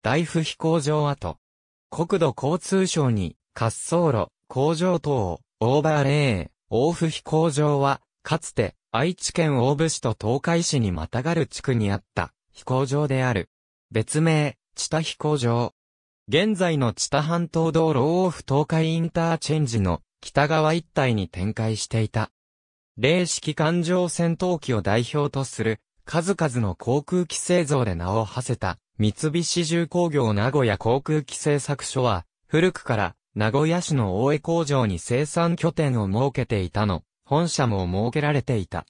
大府飛行場跡。国土交通省に、滑走路、工場等、オーバーレーン、大府飛行場は、かつて、愛知県大府市と東海市にまたがる地区にあった、飛行場である。別名、知多飛行場。現在の知多半島道路大府東海インターチェンジの北側一帯に展開していた。零式艦上戦闘機を代表とする数々の航空機製造で名を馳せた三菱重工業名古屋航空機製作所は、古くから名古屋市の大江工場に生産拠点を設けていたの、本社も設けられていた。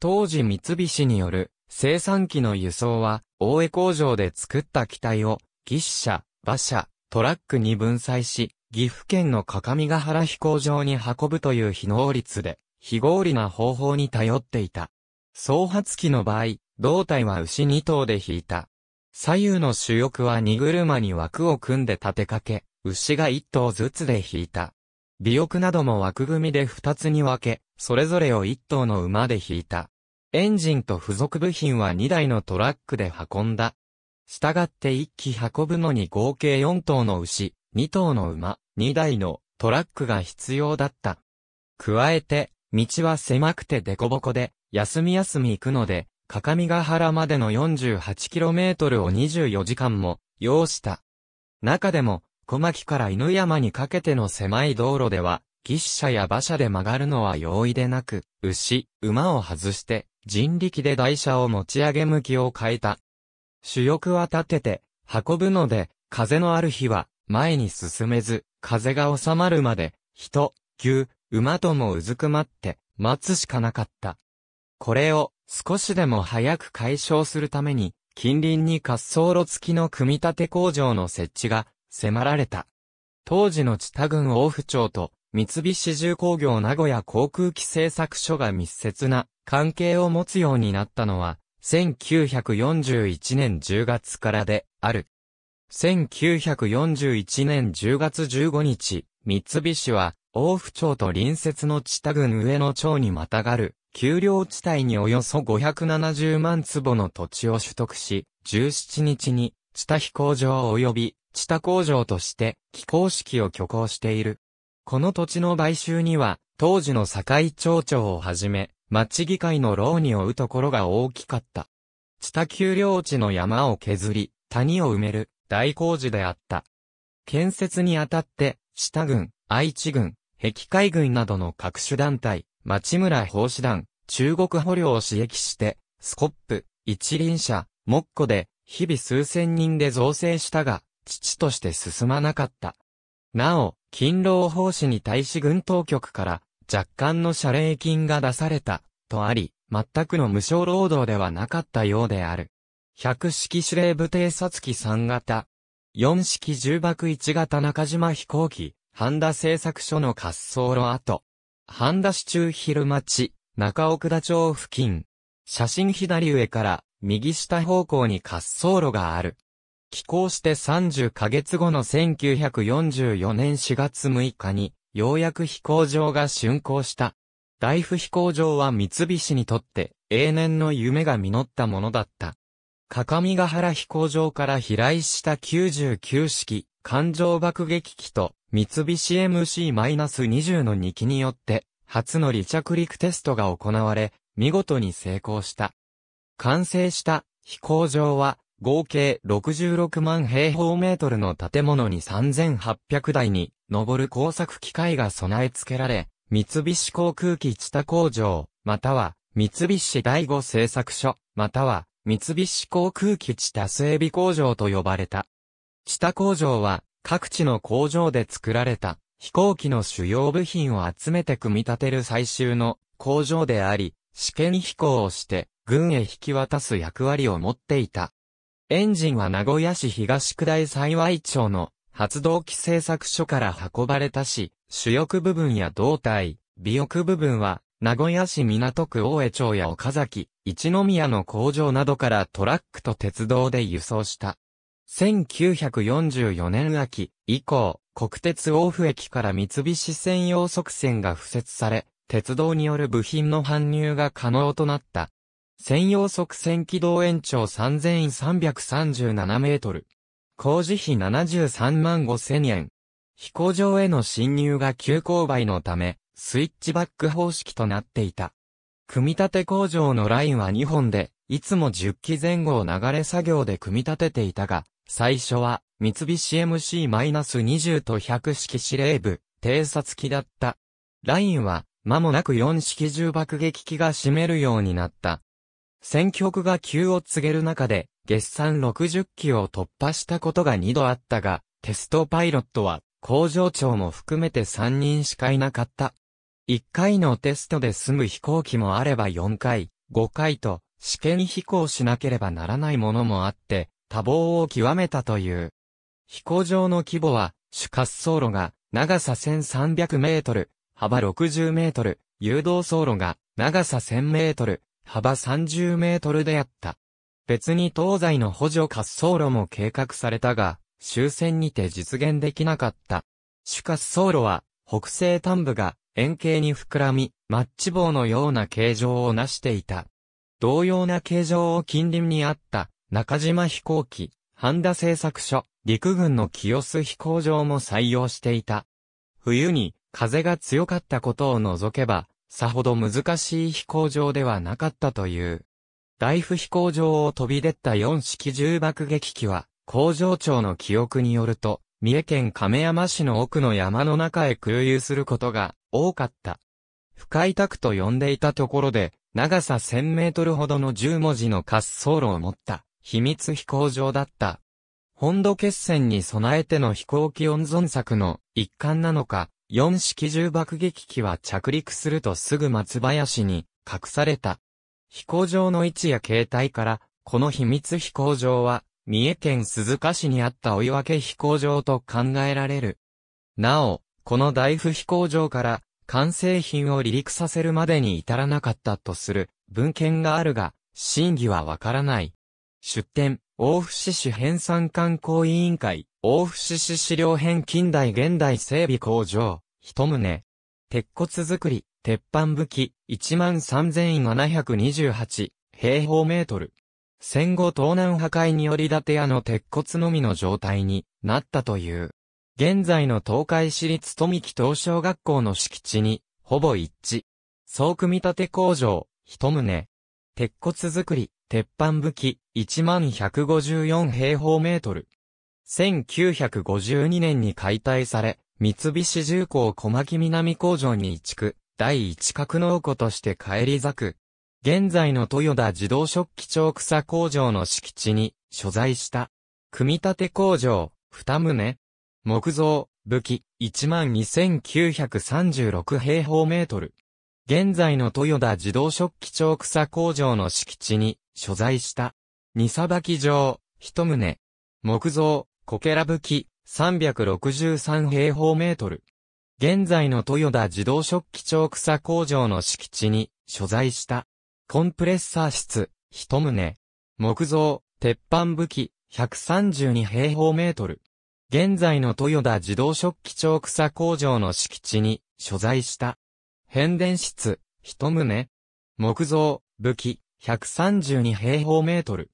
当時三菱による生産機の輸送は、大江工場で作った機体を、技師車、馬車、トラックに分散し、岐阜県の各務原飛行場に運ぶという非能率で、非合理な方法に頼っていた。創発機の場合、胴体は牛2頭で引いた左右の主翼は荷車に枠を組んで立てかけ、牛が一頭ずつで引いた。尾翼なども枠組みで二つに分け、それぞれを一頭の馬で引いた。エンジンと付属部品は2台のトラックで運んだ。従って1機運ぶのに合計4頭の牛、2頭の馬、2台のトラックが必要だった。加えて、道は狭くてデコボコで、休み休み行くので、各務原までの 48km を24時間も要した。中でも、小牧から犬山にかけての狭い道路では、牛車や馬車で曲がるのは容易でなく、牛、馬を外して、人力で台車を持ち上げ向きを変えた。主翼は立てて、運ぶので、風のある日は、前に進めず、風が収まるまで、人、牛、馬ともうずくまって、待つしかなかった。これを、少しでも早く解消するために、近隣に滑走路付きの組み立て工場の設置が迫られた。当時の千田郡大府町と三菱重工業名古屋航空機製作所が密接な関係を持つようになったのは1941年10月からである。1941年10月15日、三菱は、大府町と隣接の千田郡上野町にまたがる、丘陵地帯におよそ570万坪の土地を取得し、17日に、地下飛行場及び、地下工場として、起工式を挙行している。この土地の買収には、当時の堺町長をはじめ、町議会の労に追うところが大きかった。地下丘陵地の山を削り、谷を埋める大工事であった。建設にあたって、下多軍、愛知軍、壁海軍などの各種団体、町村法師団、中国捕虜を刺激して、スコップ、一輪車、モッコで、日々数千人で造成したが、父として進まなかった。なお、勤労奉仕に対し軍当局から若干の謝礼金が出された、とあり、全くの無償労働ではなかったようである。百式司令部偵察機三型、四式重爆一型中島飛行機、半田製作所の滑走路跡。半田市中昼町、中奥田町付近。写真左上から右下方向に滑走路がある。寄港して30ヶ月後の1944年4月6日に、ようやく飛行場が竣工した。大府飛行場は三菱にとって永年の夢が実ったものだった。各務原飛行場から飛来した99式艦上爆撃機と三菱 MC-20 の2機によって、初の離着陸テストが行われ、見事に成功した。完成した飛行場は、合計66万平方メートルの建物に3800台に上る工作機械が備え付けられ、三菱航空機地多工場、または三菱第五製作所、または三菱航空機地多整備工場と呼ばれた。下工場は各地の工場で作られた飛行機の主要部品を集めて組み立てる最終の工場であり、試験飛行をして軍へ引き渡す役割を持っていた。エンジンは名古屋市東区大幸町の発動機製作所から運ばれたし、主翼部分や胴体、尾翼部分は名古屋市港区大江町や岡崎、一宮の工場などからトラックと鉄道で輸送した。1944年秋以降、国鉄大府駅から三菱専用側線が付設され、鉄道による部品の搬入が可能となった。専用側線軌道延長3337メートル。工事費73万5千円。飛行場への侵入が急勾配のため、スイッチバック方式となっていた。組み立て工場のラインは2本で、いつも10機前後を流れ作業で組み立てていたが、最初は、三菱 MC-20 と100式司令部、偵察機だった。ラインは、間もなく4式重爆撃機が占めるようになった。戦局が急を告げる中で、月産60機を突破したことが2度あったが、テストパイロットは、工場長も含めて3人しかいなかった。1回のテストで済む飛行機もあれば4回、5回と、試験飛行しなければならないものもあって、多忙を極めたという。飛行場の規模は、主滑走路が長さ1300メートル、幅60メートル、誘導走路が長さ1000メートル、幅30メートルであった。別に東西の補助滑走路も計画されたが、終戦にて実現できなかった。主滑走路は、北西端部が円形に膨らみ、マッチ棒のような形状を成していた。同様な形状を近隣にあった中島飛行機、ハンダ製作所、陸軍の清須飛行場も採用していた。冬に風が強かったことを除けば、さほど難しい飛行場ではなかったという。大府飛行場を飛び出った四式重爆撃機は、工場長の記憶によると、三重県亀山市の奥の山の中へ空輸することが多かった。深開拓と呼んでいたところで、長さ1000メートルほどの10文字の滑走路を持った秘密飛行場だった。本土決戦に備えての飛行機温存策の一環なのか、四式重爆撃機は着陸するとすぐ松林に隠された。飛行場の位置や形態から、この秘密飛行場は、三重県鈴鹿市にあった追分飛行場と考えられる。なお、この大府飛行場から、完成品を離陸させるまでに至らなかったとする文献があるが、真偽はわからない。出展、大府市市編纂観光委員会、大府市市資料編近代現代整備工場、一棟。鉄骨作り、鉄板武器、13,728平方メートル。戦後東南破壊により建屋の鉄骨のみの状態になったという。現在の東海市立富木東小学校の敷地に、ほぼ一致。総組み立て工場、一棟。鉄骨作り、鉄板武器、1154平方メートル。1952年に解体され、三菱重工小牧南工場に移築、第一格納庫として帰り咲く。現在の豊田自動食器長草工場の敷地に所在した。組み立て工場、二棟。木造、武器、12,936平方メートル。現在の豊田自動食器長草工場の敷地に所在した。荷さばき場、一棟。木造、こけらぶき、363平方メートル。現在の豊田自動食器調草工場の敷地に所在した。コンプレッサー室、一棟。木造、鉄板武器、132平方メートル。現在の豊田自動食器調草工場の敷地に所在した。変電室、一棟。木造、武器、132平方メートル。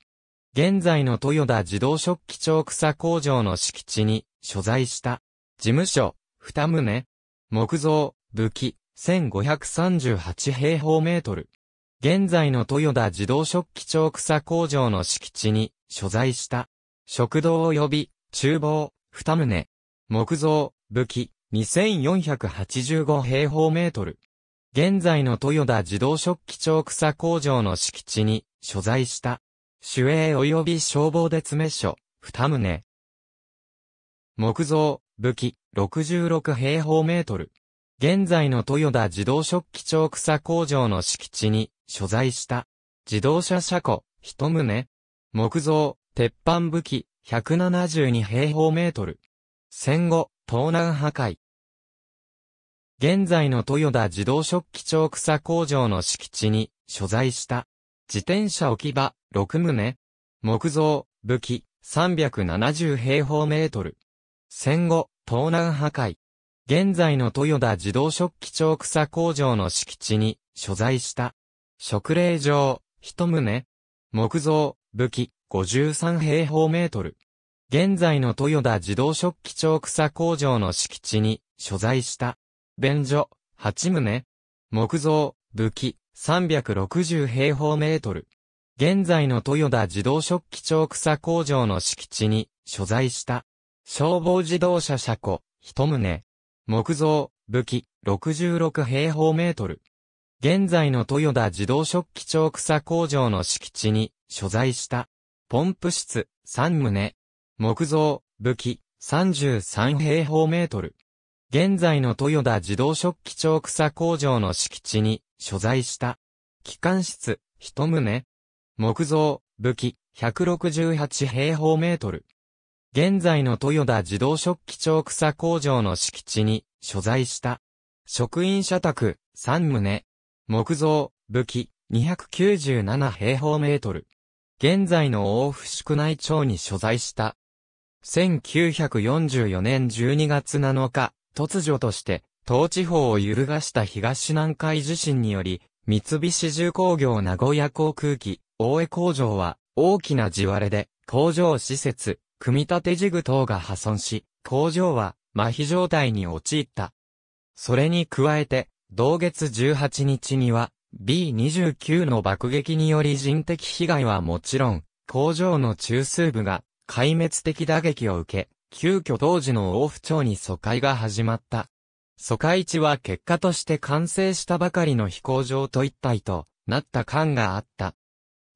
現在の豊田自動食器長草工場の敷地に所在した。事務所、二棟。木造、武器、1538平方メートル。現在の豊田自動食器長草工場の敷地に所在した。食堂及び厨房、二棟。木造、武器、2485平方メートル。現在の豊田自動食器長草工場の敷地に所在した。守衛及び消防で詰め所、二棟。木造、武器、66平方メートル。現在の豊田自動食器長草工場の敷地に所在した。自動車車庫、一棟。木造、鉄板武器、172平方メートル。戦後、盗難破壊。現在の豊田自動食器町草工場の敷地に所在した。自転車置き場、6棟。木造、武器、370平方メートル。戦後、東南破壊。現在の豊田自動食器町草工場の敷地に所在した。食令場、一棟。木造、武器、53平方メートル。現在の豊田自動食器町草工場の敷地に所在した。便所、8棟、木造、武器、360平方メートル。現在の豊田自動食器長草工場の敷地に所在した消防自動車車庫一棟木造武器66平方メートル現在の豊田自動食器長草工場の敷地に所在したポンプ室3棟木造武器33平方メートル現在の豊田自動食器調草工場の敷地に所在した。機関室、一棟。木造、武器、168平方メートル。現在の豊田自動食器調草工場の敷地に所在した。職員社宅、三棟。木造、武器、297平方メートル。現在の大府宿内町に所在した。1944年12月7日、突如として、東地方を揺るがした東南海地震により、三菱重工業名古屋航空機、大江工場は、大きな地割れで、工場施設、組み立てジ具等が破損し、工場は、麻痺状態に陥った。それに加えて、同月18日には、B29 の爆撃により人的被害はもちろん、工場の中枢部が、壊滅的打撃を受け、急遽当時の大府町に疎開が始まった。疎開地は結果として完成したばかりの飛行場と一体となった感があった。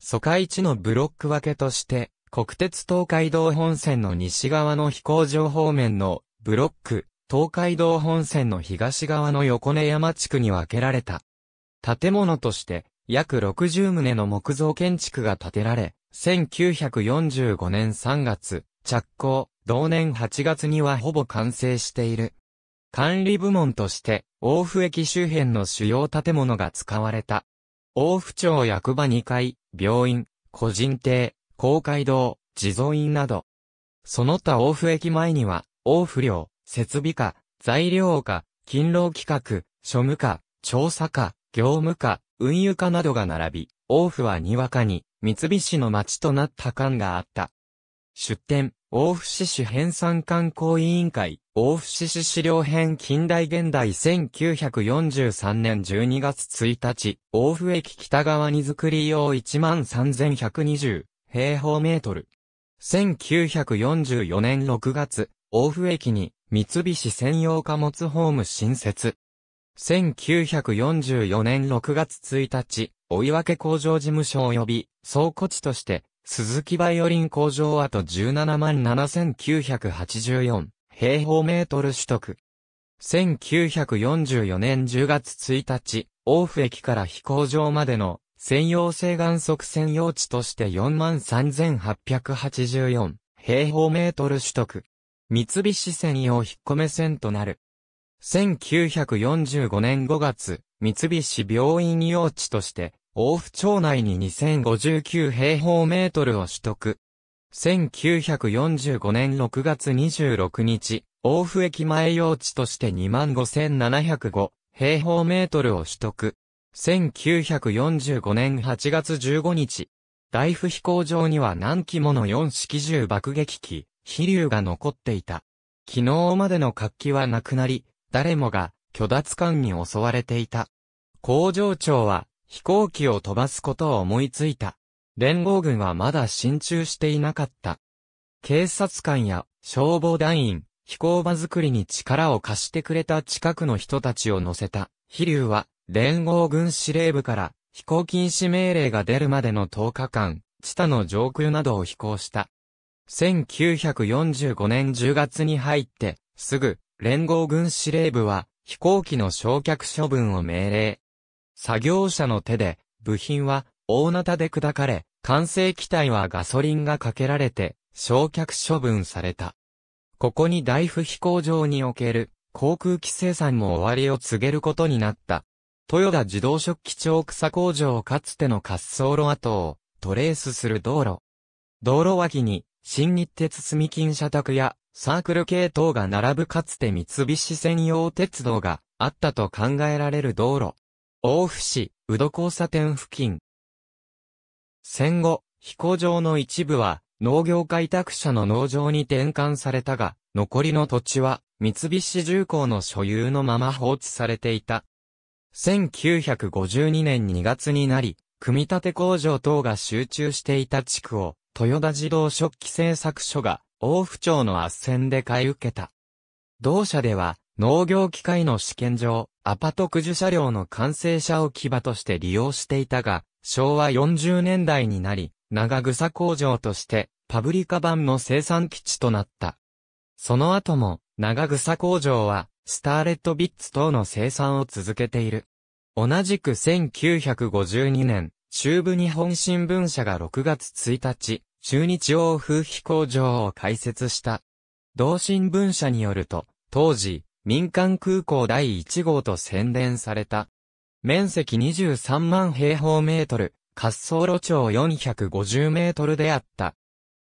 疎開地のブロック分けとして、国鉄東海道本線の西側の飛行場方面のブロック、東海道本線の東側の横根山地区に分けられた。建物として約60棟の木造建築が建てられ、1945年3月、着工。同年8月にはほぼ完成している。管理部門として、大府駅周辺の主要建物が使われた。大府町役場2階、病院、個人邸、公会堂、地蔵院など。その他大府駅前には、大府寮、設備課、材料課、勤労企画、庶務課、調査課、業務課、運輸課などが並び、大府はにわかに、三菱の町となった感があった。出店、大伏市編産観光委員会、大伏市資料編近代現代1943年12月1日、大伏駅北側に作り用13120平方メートル。1944年6月、大伏駅に三菱専用貨物ホーム新設。1944年6月1日、追分工場事務所及び倉庫地として鈴木バイオリン工場跡17万7984平方メートル取得。1944年10月1日、大府駅から飛行場までの専用性岩側専用地として4万3884平方メートル取得。三菱専用引っ込め線となる。1945年5月、三菱病院用地として大府町内に2059平方メートルを取得。1945年6月26日、大府駅前用地として25,705平方メートルを取得。1945年8月15日、大府飛行場には何機もの4式銃爆撃機、飛竜が残っていた。昨日までの活気はなくなり、誰もが、虚奪感に襲われていた。工場長は、飛行機を飛ばすことを思いついた。連合軍はまだ進駐していなかった。警察官や消防団員、飛行場作りに力を貸してくれた近くの人たちを乗せた、飛竜は、連合軍司令部から飛行禁止命令が出るまでの10日間、チタの上空などを飛行した。1945年10月に入って、すぐ、連合軍司令部は、飛行機の焼却処分を命令。作業者の手で、部品は大型で砕かれ、完成機体はガソリンがかけられて、焼却処分された。ここに大府飛行場における航空機生産も終わりを告げることになった。豊田自動食器町草工場かつての滑走路跡をトレースする道路。道路脇に新日鉄住金社宅やサークル系統が並ぶかつて三菱専用鉄道があったと考えられる道路。大府市、宇戸交差点付近。戦後、飛行場の一部は、農業開拓者の農場に転換されたが、残りの土地は、三菱重工の所有のまま放置されていた。1952年2月になり、組み立て工場等が集中していた地区を、豊田自動食器製作所が、大府町の圧旋で買い受けた。同社では、農業機械の試験場、アパ特需車両の完成車置き場として利用していたが、昭和40年代になり、長草工場としてパブリカ版の生産基地となった。その後も、長草工場は、スターレットビッツ等の生産を続けている。同じく1952年、中部日本新聞社が6月1日、中日欧風飛行場を開設した。同新聞社によると、当時、民間空港第1号と宣伝された。面積23万平方メートル、滑走路長450メートルであった。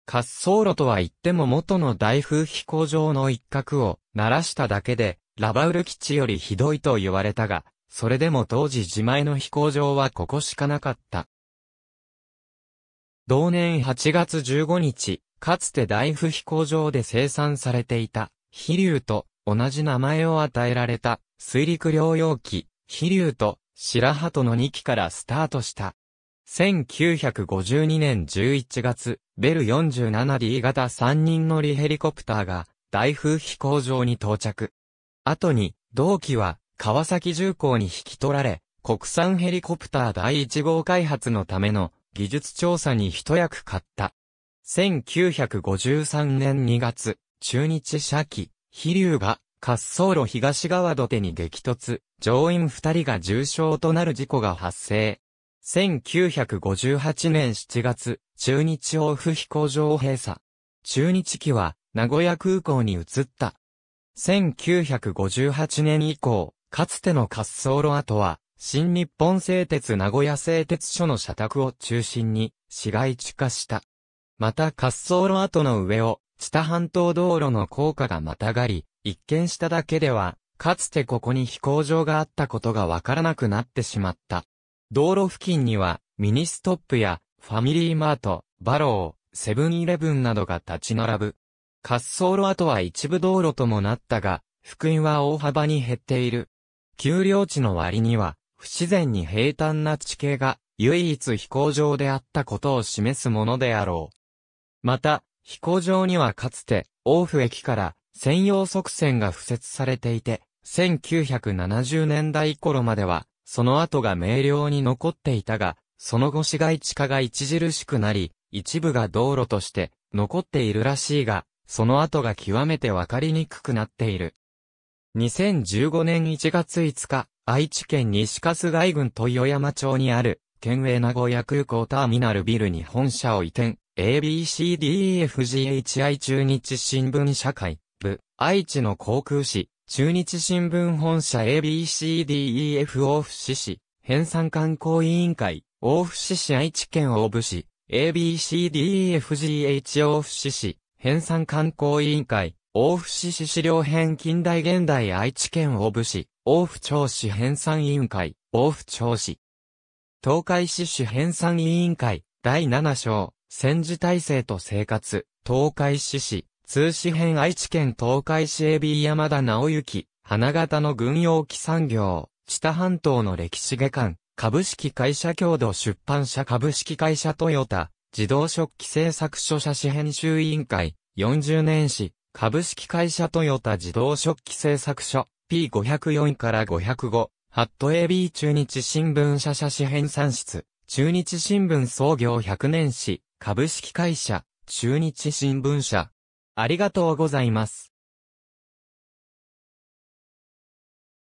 滑走路とは言っても元の大風飛行場の一角を鳴らしただけで、ラバウル基地よりひどいと言われたが、それでも当時自前の飛行場はここしかなかった。同年8月15日、かつて大風飛行場で生産されていた、飛竜と同じ名前を与えられた水陸療養機、飛竜と白鳩の2機からスタートした。1952年11月、ベル 47D 型3人乗りヘリコプターが大風飛行場に到着。後に、同機は川崎重工に引き取られ、国産ヘリコプター第1号開発のための技術調査に一役買った。1953年2月、中日社機、飛龍が滑走路東側土手に激突、乗員二人が重傷となる事故が発生。1958年7月、中日オフ飛行場閉鎖。中日機は名古屋空港に移った。1958年以降、かつての滑走路跡は、新日本製鉄名古屋製鉄所の社宅を中心に市街地化した。また滑走路跡の上を知多半島道路の効果がまたがり、一見しただけでは、かつてここに飛行場があったことがわからなくなってしまった。道路付近には、ミニストップや、ファミリーマート、バロー、セブンイレブンなどが立ち並ぶ。滑走路跡は一部道路ともなったが、福音は大幅に減っている。丘陵地の割には、不自然に平坦な地形が、唯一飛行場であったことを示すものであろう。また、飛行場にはかつて、大府駅から専用側線が付設されていて、1970年代頃までは、その跡が明瞭に残っていたが、その後市街地化が著しくなり、一部が道路として残っているらしいが、その跡が極めてわかりにくくなっている。2015年1月5日、愛知県西春日井郡豊山町にある、県営名古屋空港ターミナルビルに本社を移転、ABCDEFGHI 中日新聞社会部、愛知の航空市、中日新聞本社 ABCDEF 大府市市、編纂観光委員会、大府市市愛知県大府市、ABCDEFGH 大府市市、編纂観光委員会、大府市市資料編近代現代愛知県大府市、大府町市編纂委員会、大府町市。東海市市編纂委員会、第7章。戦時体制と生活、東海市市、通信編愛知県東海市 AB 山田直之、花形の軍用機産業、知多半島の歴史下巻、株式会社共同出版社株式会社トヨタ、自動食器製作所社真編集委員会、40年史、株式会社トヨタ自動食器製作所、P504 から505、ハット AB 中日新聞社社真編産室、中日新聞創業100年史、株式会社、中日新聞社。ありがとうございます。